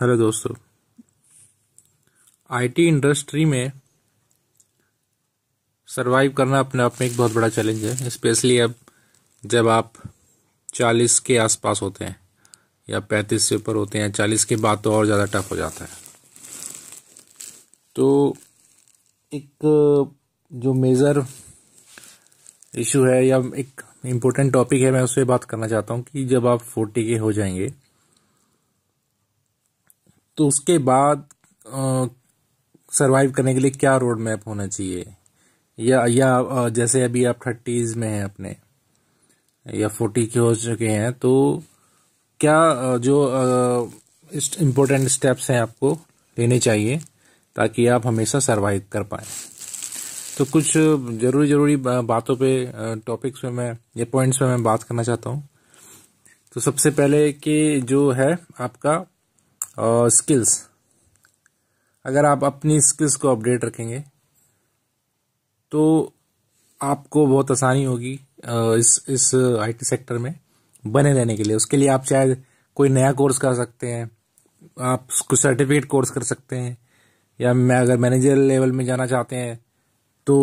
hello दोस्तों IT industry में survive करना अपने आप में एक बहुत बड़ा चैलेंज है स्पेशली अब जब आप 40 के आसपास होते हैं या 35 से ऊपर होते हैं 40 के बाद तो और ज़्यादा टफ हो जाता है तो एक जो मेज़र इशू है या एक इम्पोर्टेंट टॉपिक है मैं उस पर बात करना चाहता हूँ कि जब आप 40 के हो जाएंगे तो उसके बाद सरवाइव करने के लिए क्या रोड मैप होना चाहिए या या जैसे अभी आप थर्टीज़ में हैं अपने या फोर्टी के हो चुके हैं तो क्या जो इम्पोर्टेंट स्टेप्स हैं आपको लेने चाहिए ताकि आप हमेशा सरवाइव कर पाए तो कुछ ज़रूरी ज़रूरी बातों पे टॉपिक्स पे मैं या पॉइंट्स पे मैं बात करना चाहता हूँ तो सबसे पहले कि जो है आपका स्किल्स अगर आप अपनी स्किल्स को अपडेट रखेंगे तो आपको बहुत आसानी होगी इस इस आईटी सेक्टर में बने रहने के लिए उसके लिए आप शायद कोई नया कोर्स कर सकते हैं आप कुछ सर्टिफिकेट कोर्स कर सकते हैं या मैं अगर मैनेजर लेवल में जाना चाहते हैं तो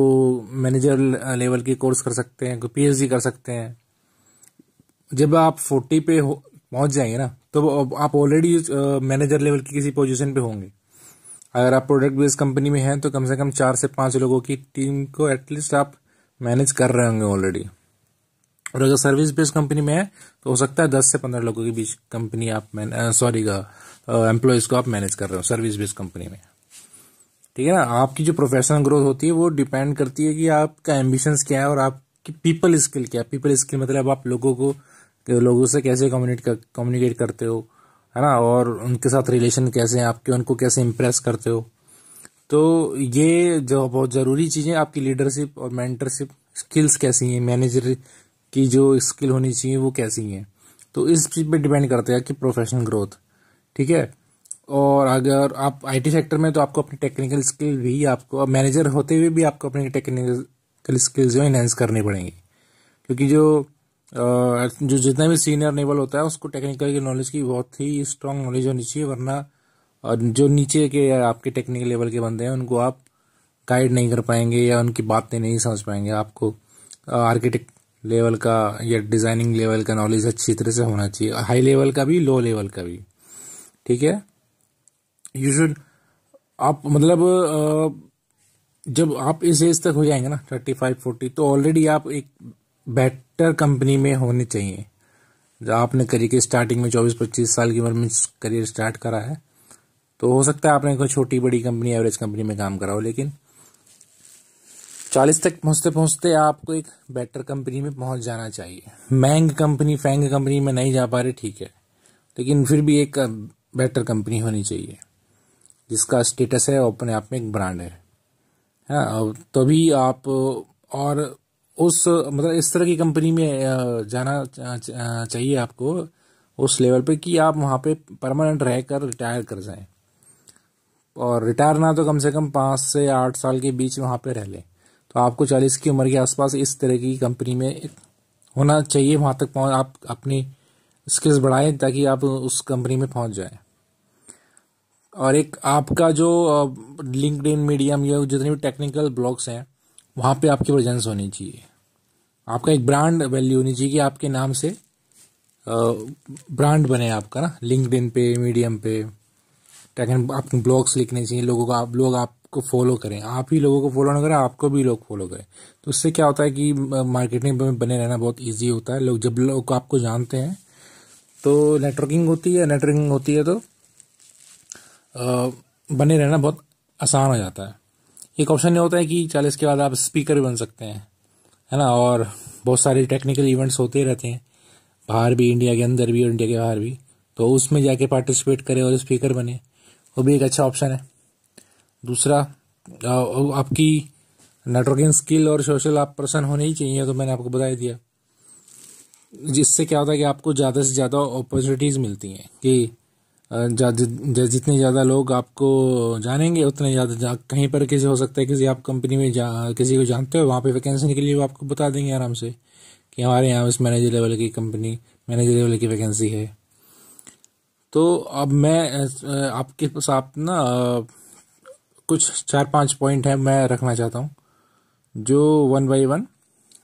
मैनेजर लेवल के कोर्स कर सकते हैं कोई पीएचडी कर सकते हैं जब आप फोर्टी पे हो पहुंच जाएंगे ना तो आप ऑलरेडी मैनेजर लेवल की किसी पोजीशन पे होंगे अगर आप प्रोडक्ट बेस्ड कंपनी में हैं तो कम से कम चार से पांच लोगों की टीम को एटलीस्ट आप मैनेज कर रहे होंगे ऑलरेडी और अगर सर्विस बेस्ड कंपनी में है तो हो सकता है दस से पंद्रह लोगों के बीच कंपनी आप सॉरी एम्प्लॉयज को आप मैनेज कर रहे हो सर्विस बेस्ड कंपनी में ठीक है ना आपकी जो प्रोफेशनल ग्रोथ होती है वो डिपेंड करती है कि आपका एम्बिशंस क्या है और आपकी पीपल स्किल क्या है पीपल स्किल मतलब आप लोगों को कि लोगों से कैसे कम्युनिकेट कर, कम्युनिकेट करते हो है ना और उनके साथ रिलेशन कैसे हैं आपके उनको कैसे इम्प्रेस करते हो तो ये जो बहुत ज़रूरी चीज़ें आपकी लीडरशिप और मैंटरशिप स्किल्स कैसी हैं मैनेजर की जो स्किल होनी चाहिए वो कैसी हैं तो इस चीज़ पे डिपेंड करते हैं कि प्रोफेशनल ग्रोथ ठीक है और अगर आप आईटी सेक्टर में तो आपको अपनी टेक्निकल स्किल भी आपको मैनेजर होते हुए भी आपको अपनी टेक्निकल स्किल्स जो इन्हेंस करनी पड़ेंगी क्योंकि जो जो जितना भी सीनियर नेवल होता है उसको टेक्निकल की नॉलेज की बहुत ही स्ट्रांग नॉलेज होनी चाहिए वरना जो नीचे के आपके टेक्निकल लेवल के बंदे हैं उनको आप गाइड नहीं कर पाएंगे या उनकी बातें नहीं समझ पाएंगे आपको आर्किटेक्ट लेवल का या डिज़ाइनिंग लेवल का नॉलेज अच्छी तरह से होना चाहिए हाई लेवल का भी लो लेवल का भी ठीक है यू शुड आप मतलब जब आप इस एज तक हो जाएंगे ना थर्टी फाइव फोर्टी तो ऑलरेडी आप एक बैठ सेक्टर कंपनी में होने चाहिए आपने करियर के स्टार्टिंग में चौबीस पच्चीस साल की उम्र में करियर स्टार्ट करा है तो हो सकता है आपने कोई छोटी बड़ी कंपनी एवरेज कंपनी में काम करा हो लेकिन चालीस तक पहुंचते पहुंचते आपको एक बेटर कंपनी में पहुंच जाना चाहिए मैंग कंपनी फैंग कंपनी में नहीं जा पा रहे ठीक है लेकिन फिर भी एक बेटर कंपनी होनी चाहिए जिसका स्टेटस है अपने आप में एक ब्रांड है हाँ तभी तो आप और उस मतलब इस तरह की कंपनी में जाना चाहिए आपको उस लेवल पे कि आप वहाँ पे परमानेंट रह कर रिटायर कर जाएं और रिटायर ना तो कम से कम पाँच से आठ साल के बीच वहाँ पे रह लें तो आपको चालीस की उम्र के आसपास इस तरह की कंपनी में होना चाहिए वहाँ तक पहुँच आप अपनी स्किल्स बढ़ाएं ताकि आप उस कंपनी में पहुँच जाएं और एक आपका जो लिंकड इन मीडियम या जितने भी टेक्निकल ब्लॉग्स हैं वहाँ पे आपकी प्रेजेंस होनी चाहिए आपका एक ब्रांड वैल्यू होनी चाहिए कि आपके नाम से ब्रांड बने आपका ना लिंकड पे मीडियम पे टैगन आपके ब्लॉग्स लिखने चाहिए लोगों को आप लोग आपको फॉलो करें आप ही लोगों को फॉलो ना करें आपको भी लोग फॉलो करें तो उससे क्या होता है कि मार्केटिंग में बने रहना बहुत ईजी होता है लोग जब लोग आपको जानते हैं तो नेटवर्किंग होती है नेटवर्किंग होती है तो आ, बने रहना बहुत आसान हो जाता है एक ऑप्शन ये होता है कि चालीस के बाद आप स्पीकर भी बन सकते हैं है ना और बहुत सारे टेक्निकल इवेंट्स होते रहते हैं बाहर भी इंडिया के अंदर भी और इंडिया के बाहर भी तो उसमें जाके पार्टिसिपेट करें और स्पीकर बने वो भी एक अच्छा ऑप्शन है दूसरा आपकी नेटवर्किंग स्किल और सोशल आप पर्सन होने ही चाहिए तो मैंने आपको बता दिया जिससे क्या होता है कि आपको ज़्यादा से ज़्यादा अपॉर्चुनिटीज़ मिलती हैं कि जा, जितने ज़्यादा लोग आपको जानेंगे उतने ज़्यादा कहीं पर किसी हो सकता है किसी आप कंपनी में जा किसी को जानते हो वहाँ पे वैकेंसी निकली वो आपको बता देंगे आराम से कि हमारे यहाँ इस मैनेजर लेवल की कंपनी मैनेजर लेवल की वैकेंसी है तो अब मैं आपके साथ ना कुछ चार पांच पॉइंट है मैं रखना चाहता हूँ जो वन बाई वन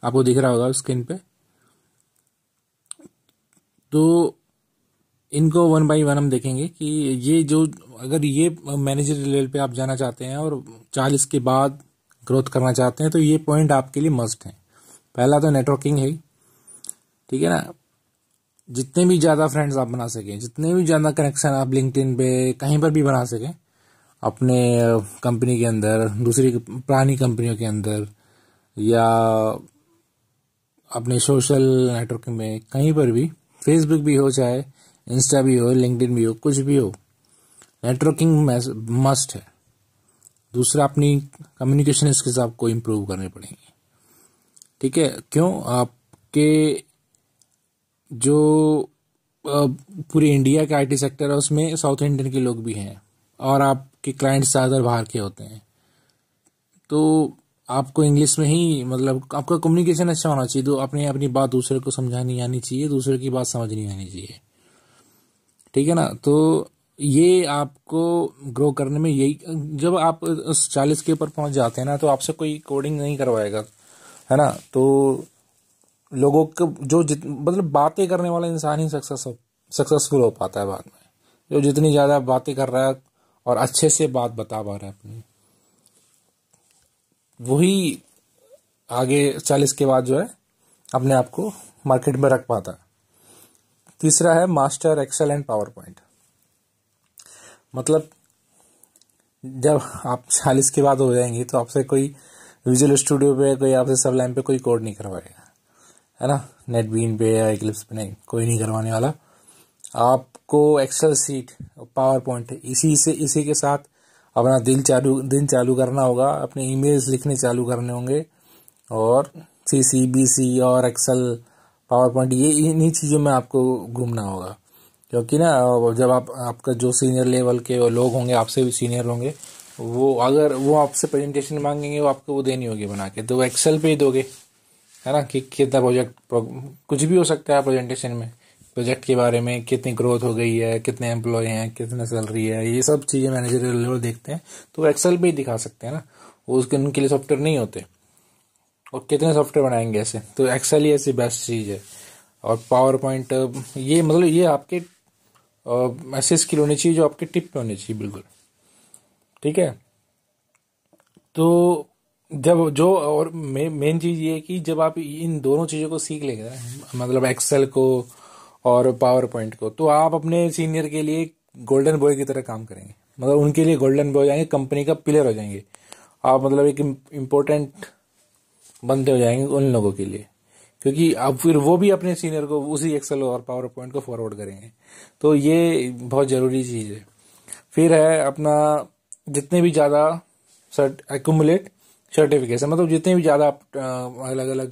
आपको दिख रहा होगा स्क्रीन पे तो इनको वन बाई वन हम देखेंगे कि ये जो अगर ये मैनेजर लेवल पे आप जाना चाहते हैं और चालीस के बाद ग्रोथ करना चाहते हैं तो ये पॉइंट आपके लिए मस्ट हैं पहला तो नेटवर्किंग है ठीक है ना जितने भी ज़्यादा फ्रेंड्स आप बना सकें जितने भी ज़्यादा कनेक्शन आप लिंकड पे कहीं पर भी बना सकें अपने कंपनी के अंदर दूसरी पुरानी कंपनियों के अंदर या अपने सोशल नेटवर्किंग में कहीं पर भी फेसबुक भी हो चाहे इंस्टा भी हो लिंकडिन भी हो कुछ भी हो नेटवर्किंग मस्ट है दूसरा अपनी कम्युनिकेशन स्किल्स आपको इम्प्रूव करनी पड़ेंगे ठीक है क्यों आपके जो पूरे इंडिया के आईटी सेक्टर है उसमें साउथ इंडियन के लोग भी हैं और आपके क्लाइंट्स ज़्यादातर बाहर के होते हैं तो आपको इंग्लिश में ही मतलब आपका कम्युनिकेशन अच्छा होना चाहिए तो अपनी अपनी बात दूसरे को समझानी आनी चाहिए दूसरे की बात समझनी आनी चाहिए ठीक है ना तो ये आपको ग्रो करने में यही जब आप उस चालीस के ऊपर पहुंच जाते हैं ना तो आपसे कोई कोडिंग नहीं करवाएगा है ना तो लोगों को जो जित मतलब बातें करने वाला इंसान ही सक्सेस सक्सेसफुल हो पाता है बाद में जो जितनी ज़्यादा बातें कर रहा है और अच्छे से बात बता पा रहा है अपनी वही आगे चालीस के बाद जो है अपने आप को मार्केट में रख पाता है तीसरा है master Excel and PowerPoint मतलब जब आप चालीस के बाद हो जाएंगे तो आपसे कोई विजुअल स्टूडियो पे कोई आपसे सब लाइन पे कोई कोड नहीं करवाएगा है ना नेटबीन पे या एक्लिप्स पे नहीं कोई नहीं करवाने वाला आपको एक्सेल सीट पावर पॉइंट इसी से इसी के साथ अपना दिल चालू दिन चालू करना होगा अपने ईमेल्स लिखने चालू करने होंगे और सी सी बी सी और एक्सेल पावर पॉइंट ये इन्हीं चीज़ों में आपको घूमना होगा क्योंकि ना जब आप आपका जो सीनियर लेवल के लोग होंगे आपसे भी सीनियर होंगे वो अगर वो आपसे प्रेजेंटेशन मांगेंगे वो आपको वो देनी होगी बना के तो वो एक्सेल पे ही दोगे है ना कि कितना प्रोजेक्ट कुछ भी हो सकता है प्रेजेंटेशन में प्रोजेक्ट के बारे में कितनी ग्रोथ हो गई है कितने एम्प्लॉय हैं कितने सैलरी है ये सब चीज़ें मैनेजर लेवल देखते हैं तो वो एक्सेल पर ही दिखा सकते हैं ना उसके उनके लिए सॉफ्टवेयर नहीं होते और कितने सॉफ्टवेयर बनाएंगे ऐसे तो एक्सेल ही ऐसी बेस्ट चीज़ है और पावर पॉइंट ये मतलब ये आपके ऐसे स्किल होनी चाहिए जो आपके टिप पे होनी चाहिए बिल्कुल ठीक है तो जब जो और मेन चीज़ ये है कि जब आप इन दोनों चीज़ों को सीख लेंगे मतलब एक्सेल को और पावर पॉइंट को तो आप अपने सीनियर के लिए गोल्डन बॉय की तरह काम करेंगे मतलब उनके लिए गोल्डन बॉय जाएंगे कंपनी का पिलर हो जाएंगे आप मतलब एक इम्पोर्टेंट बनते हो जाएंगे उन लोगों के लिए क्योंकि अब फिर वो भी अपने सीनियर को उसी एक्सेल और पावर पॉइंट को फॉरवर्ड करेंगे तो ये बहुत ज़रूरी चीज़ है फिर है अपना जितने भी ज़्यादा एकट एकुमुलेट सर्टिफिकेशन मतलब जितने भी ज़्यादा आप अलग अलग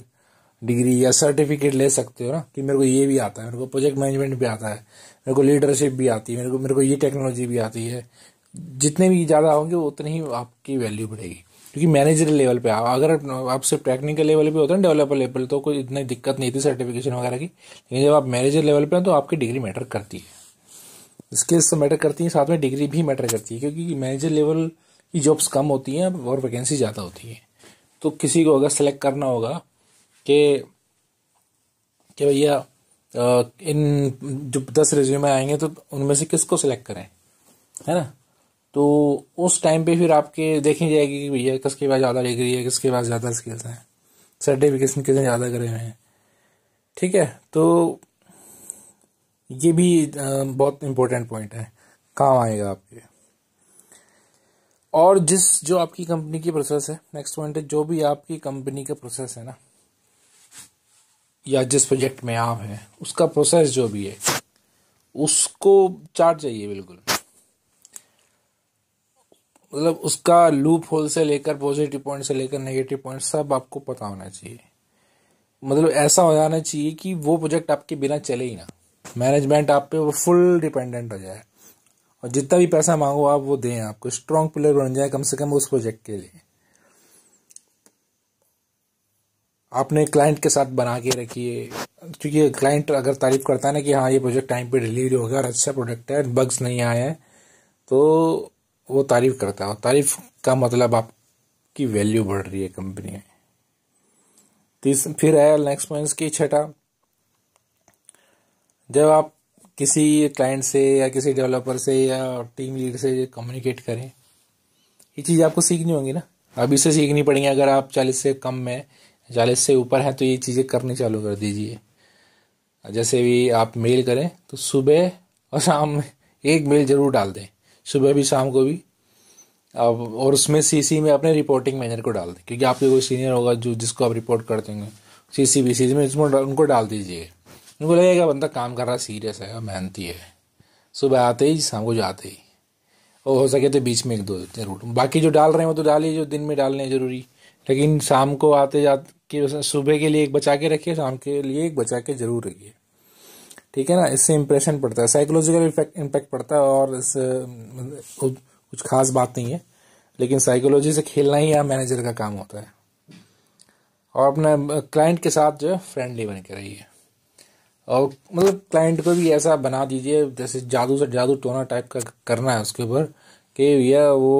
डिग्री या सर्टिफिकेट ले सकते हो ना कि मेरे को ये भी आता है मेरे को प्रोजेक्ट मैनेजमेंट भी आता है मेरे को लीडरशिप भी आती है मेरे को मेरे को ये टेक्नोलॉजी भी आती है जितने भी ज़्यादा होंगे उतनी ही आपकी वैल्यू बढ़ेगी क्योंकि मैनेजर लेवल पे अगर आप सिर्फ टेक्निकल लेवल पे होते हैं डेवलपर लेवल तो कोई इतनी दिक्कत नहीं थी सर्टिफिकेशन वगैरह की लेकिन जब आप मैनेजर लेवल पे हैं तो आपकी डिग्री मैटर करती है स्किल्स तो मैटर करती है साथ में डिग्री भी मैटर करती है क्योंकि मैनेजर लेवल की जॉब्स कम होती हैं और वैकेंसी ज़्यादा होती है तो किसी को अगर सेलेक्ट करना होगा कि कि भैया इन जो दस रिज्यूमे आएंगे तो उनमें से किसको सेलेक्ट करें है ना तो उस टाइम पे फिर आपके देखी जाएगी कि भैया किसके पास ज़्यादा डिग्री है किसके पास ज़्यादा स्किल्स हैं सर्टिफिकेशन किसने ज़्यादा करे हुए हैं ठीक है तो ये भी बहुत इम्पोर्टेंट पॉइंट है काम आएगा आपके और जिस जो आपकी कंपनी की प्रोसेस है नेक्स्ट पॉइंट है जो भी आपकी कंपनी का प्रोसेस है ना या जिस प्रोजेक्ट में आप हैं उसका प्रोसेस जो भी है उसको चार्ट चाहिए बिल्कुल मतलब उसका लूप होल से लेकर पॉजिटिव पॉइंट से लेकर नेगेटिव पॉइंट सब आपको पता होना चाहिए मतलब ऐसा हो जाना चाहिए कि वो प्रोजेक्ट आपके बिना चले ही ना मैनेजमेंट आप पे वो फुल डिपेंडेंट हो जाए और जितना भी पैसा मांगो आप वो दें आपको स्ट्रांग प्लेयर बन जाए कम से कम उस प्रोजेक्ट के लिए आपने क्लाइंट के साथ बना के रखिए क्योंकि क्लाइंट अगर तारीफ करता है ना कि हाँ ये प्रोजेक्ट टाइम पे डिलीवरी हो गया और अच्छा प्रोडक्ट है बग्स नहीं आए हैं तो वो तारीफ करता है तारीफ का मतलब आपकी वैल्यू बढ़ रही है कंपनी में तीस फिर आया नेक्स्ट पॉइंट की छठा जब आप किसी क्लाइंट से या किसी डेवलपर से या टीम लीड से कम्युनिकेट करें ये चीज़ आपको सीखनी होगी ना अभी से सीखनी पड़ेगी अगर आप चालीस से कम में चालीस से ऊपर हैं तो ये चीज़ें करनी चालू कर दीजिए जैसे भी आप मेल करें तो सुबह और शाम एक मेल ज़रूर डाल दें सुबह भी शाम को भी आप और उसमें सीसी में अपने रिपोर्टिंग मैनेजर को डाल दें क्योंकि आपके कोई सीनियर होगा जो जिसको आप रिपोर्ट कर देंगे सी सी बी सी में उसमें उनको डाल दीजिए उनको लगेगा बंदा काम कर रहा सीरियस है मेहनती है सुबह आते ही शाम को जाते ही और हो सके तो बीच में एक दो रूट बाकी जो डाल रहे हैं वो तो डालिए जो दिन में डालने जरूरी लेकिन शाम को आते जाते सुबह के लिए एक बचा के रखिए शाम के लिए एक बचा के जरूर रखिए ठीक है ना इससे इम्प्रेशन पड़ता है साइकोलॉजिकल इफेक्ट इम्पैक्ट पड़ता है और इस मतलब कुछ खास बात नहीं है लेकिन साइकोलॉजी से खेलना ही यहाँ मैनेजर का काम होता है और अपने क्लाइंट के साथ जो है फ्रेंडली बन के रहिए और मतलब क्लाइंट को भी ऐसा बना दीजिए जैसे जादू से जादू टोना टाइप का करना है उसके ऊपर कि भैया वो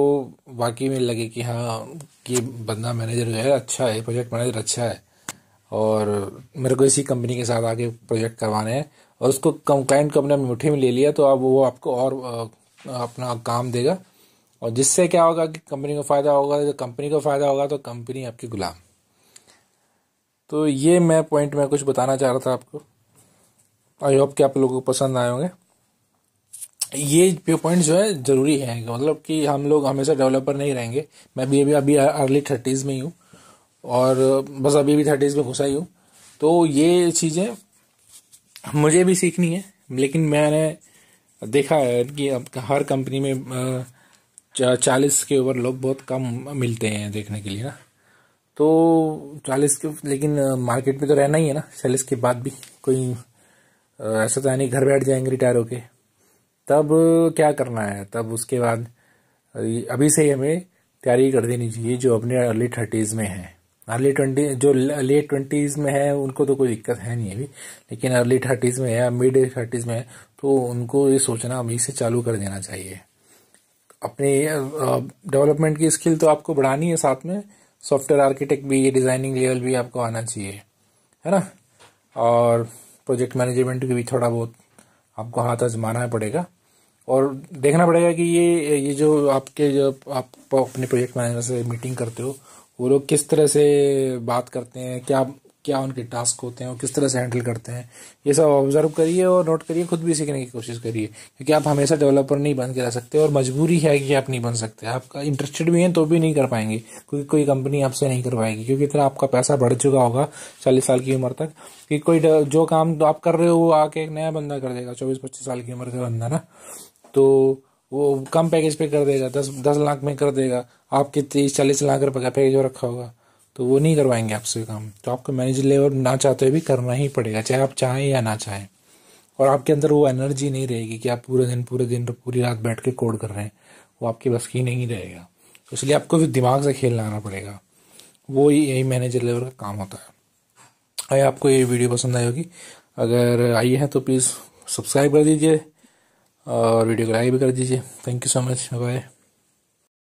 वाकई में लगे कि हाँ ये बंदा मैनेजर जो है अच्छा है प्रोजेक्ट मैनेजर अच्छा है और मेरे को इसी कंपनी के साथ आगे प्रोजेक्ट करवाने हैं और उसको क्लाइंट को अपने मुट्ठी में ले लिया तो अब वो आपको और अपना काम देगा और जिससे क्या होगा कि कंपनी को फ़ायदा होगा जब कंपनी को फ़ायदा होगा तो कंपनी आपकी गुलाम तो ये मैं पॉइंट मैं कुछ बताना चाह रहा था आपको आई होप कि आप लोगों को पसंद आए होंगे ये पॉइंट जो है ज़रूरी है मतलब कि हम लोग हमेशा डेवलपर नहीं रहेंगे मैं भी अभी अभी अर्ली थर्टीज़ में ही हूँ और बस अभी भी थर्टीज़ में घुसा ही हूँ तो ये चीज़ें मुझे भी सीखनी है लेकिन मैंने देखा है कि अब हर कंपनी में चालीस के ऊपर लोग बहुत कम मिलते हैं देखने के लिए ना तो चालीस के लेकिन मार्केट में तो रहना ही है ना चालीस के बाद भी कोई ऐसा तो नहीं घर बैठ जाएंगे रिटायर होके तब क्या करना है तब उसके बाद अभी से ही हमें तैयारी कर देनी चाहिए जो अपने अर्ली थर्टीज़ में है अर्ली ट्वेंटी जो लेट ट्वेंटीज़ में है उनको तो कोई दिक्कत है नहीं अभी लेकिन अर्ली थर्टीज़ में है मिड थर्टीज़ में है तो उनको ये सोचना अभी से चालू कर देना चाहिए अपनी डेवलपमेंट की स्किल तो आपको बढ़ानी है साथ में सॉफ्टवेयर आर्किटेक्ट भी डिज़ाइनिंग लेवल भी आपको आना चाहिए है ना और प्रोजेक्ट मैनेजमेंट की भी थोड़ा बहुत आपको हाथ आजमाना पड़ेगा और देखना पड़ेगा कि ये ये जो आपके जो आप अपने प्रोजेक्ट मैनेजर से मीटिंग करते हो वो लोग किस तरह से बात करते हैं क्या क्या उनके टास्क होते हैं और किस तरह से हैंडल करते हैं ये सब ऑब्जर्व करिए और नोट करिए खुद भी सीखने की कोशिश करिए क्योंकि आप हमेशा डेवलपर नहीं बन के रह सकते और मजबूरी है कि आप नहीं बन सकते आपका इंटरेस्टेड भी हैं तो भी नहीं कर पाएंगे क्योंकि कोई कंपनी आपसे नहीं करवाएगी क्योंकि इतना आपका पैसा बढ़ चुका होगा चालीस साल की उम्र तक कि कोई जो काम आप कर रहे हो वो आके एक नया बंदा कर देगा चौबीस पच्चीस साल की उम्र का बंदा ना तो वो कम पैकेज पे कर देगा दस दस लाख में कर देगा आपके तीस चालीस लाख रुपये का पैकेज रखा होगा तो वो नहीं करवाएंगे आपसे काम तो आपको मैनेजर लेवल ना चाहते हुए भी करना ही पड़ेगा चाहे आप चाहें या ना चाहें और आपके अंदर वो एनर्जी नहीं रहेगी कि आप पूरे दिन पूरे दिन पूरी रात बैठ के कोड कर रहे हैं वो आपके बस की नहीं रहेगा तो इसलिए आपको भी दिमाग से खेलना आना पड़ेगा वो ही यही मैनेजर लेवल का काम होता है अगर आपको ये वीडियो पसंद आई होगी अगर आई है तो प्लीज़ सब्सक्राइब कर दीजिए और वीडियो को लाइक भी कर दीजिए thank you so much bye